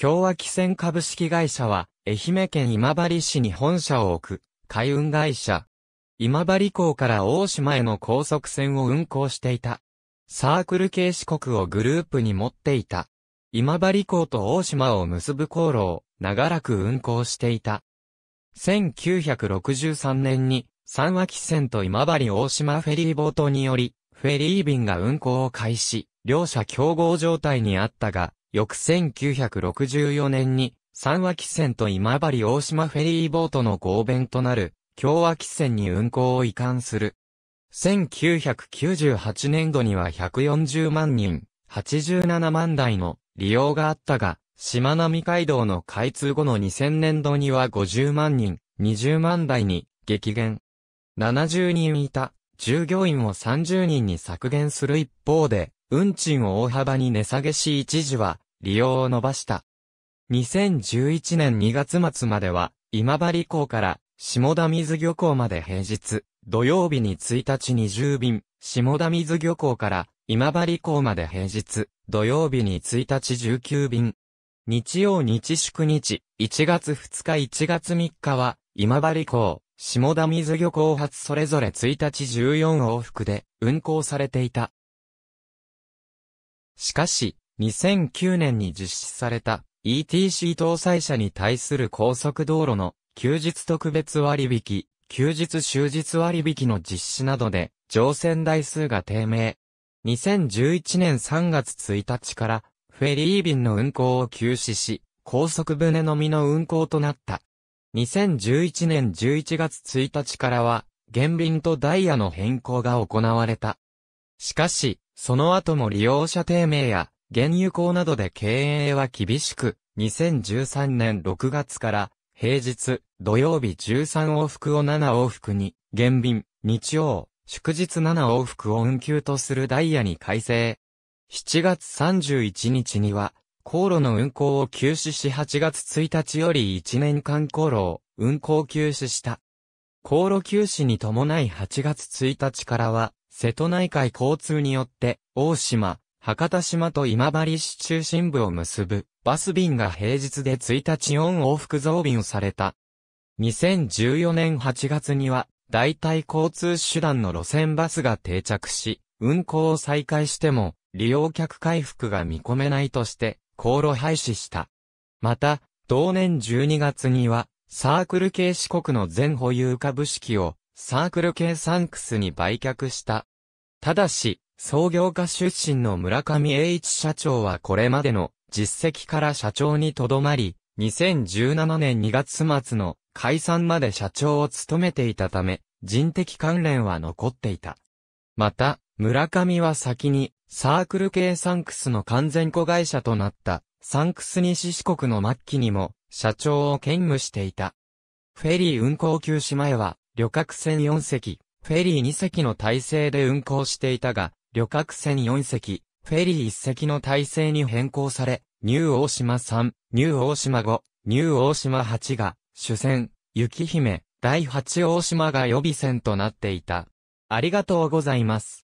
共和汽船株式会社は、愛媛県今治市に本社を置く、海運会社。今治港から大島への高速船を運航していた。サークル系四国をグループに持っていた。今治港と大島を結ぶ航路を長らく運航していた。1963年に三和汽船と今治大島フェリーボートにより、フェリー便が運航を開始、両者競合状態にあったが、翌1964年に、三和汽船と今治大島フェリーボートの合弁となる、共和汽船に運航を移管する。1998年度には140万人、87万台の利用があったが、島並海道の開通後の2000年度には50万人、20万台に激減。70人いた従業員を30人に削減する一方で、運賃を大幅に値下げし一時は利用を伸ばした。2011年2月末までは今治港から下田水漁港まで平日、土曜日に1日20便、下田水漁港から今治港まで平日、土曜日に1日19便。日曜日祝日、1月2日1月3日は、今治港、下田水漁港発それぞれ1日14往復で運行されていた。しかし、2009年に実施された ETC 搭載車に対する高速道路の休日特別割引、休日終日割引の実施などで乗船台数が低迷。2011年3月1日からフェリー便の運航を休止し、高速船のみの運航となった。2011年11月1日からは、減便とダイヤの変更が行われた。しかし、その後も利用者低迷や原油高などで経営は厳しく、2013年6月から平日、土曜日13往復を7往復に、減便、日曜、祝日7往復を運休とするダイヤに改正。7月31日には、航路の運行を休止し8月1日より1年間航路を運行休止した。航路休止に伴い8月1日からは、瀬戸内海交通によって、大島、博多島と今治市中心部を結ぶ、バス便が平日で1日4往復増便された。2014年8月には、代替交通手段の路線バスが定着し、運行を再開しても、利用客回復が見込めないとして、航路廃止した。また、同年12月には、サークル系四国の全保有株式を、サークル系サンクスに売却した。ただし、創業家出身の村上栄一社長はこれまでの実績から社長にとどまり、2017年2月末の解散まで社長を務めていたため、人的関連は残っていた。また、村上は先にサークル系サンクスの完全子会社となったサンクス西四国の末期にも社長を兼務していた。フェリー運行休止前は旅客船4隻、フェリー2隻の体制で運航していたが、旅客船4隻、フェリー1隻の体制に変更され、ニュー大島3、ニュー大島5、ニュー大島8が主戦、雪姫、第8大島が予備船となっていた。ありがとうございます。